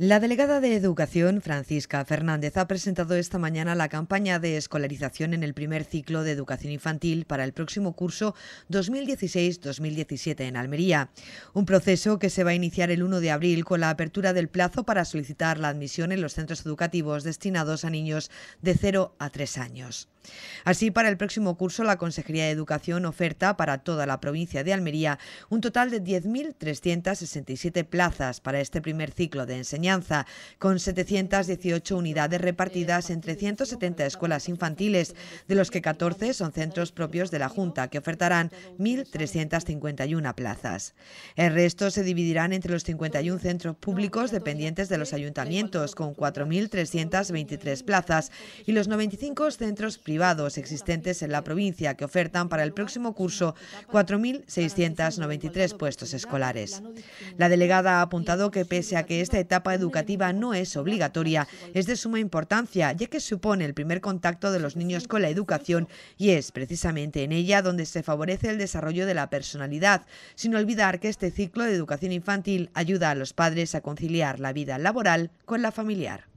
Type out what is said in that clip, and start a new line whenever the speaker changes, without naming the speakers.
La delegada de Educación, Francisca Fernández, ha presentado esta mañana la campaña de escolarización en el primer ciclo de educación infantil para el próximo curso 2016-2017 en Almería. Un proceso que se va a iniciar el 1 de abril con la apertura del plazo para solicitar la admisión en los centros educativos destinados a niños de 0 a 3 años. Así, para el próximo curso, la Consejería de Educación oferta para toda la provincia de Almería un total de 10.367 plazas para este primer ciclo de enseñanza, con 718 unidades repartidas entre 170 escuelas infantiles, de los que 14 son centros propios de la Junta, que ofertarán 1.351 plazas. El resto se dividirán entre los 51 centros públicos dependientes de los ayuntamientos, con 4.323 plazas, y los 95 centros privados existentes en la provincia que ofertan para el próximo curso 4.693 puestos escolares. La delegada ha apuntado que pese a que esta etapa educativa no es obligatoria, es de suma importancia ya que supone el primer contacto de los niños con la educación y es precisamente en ella donde se favorece el desarrollo de la personalidad, sin olvidar que este ciclo de educación infantil ayuda a los padres a conciliar la vida laboral con la familiar.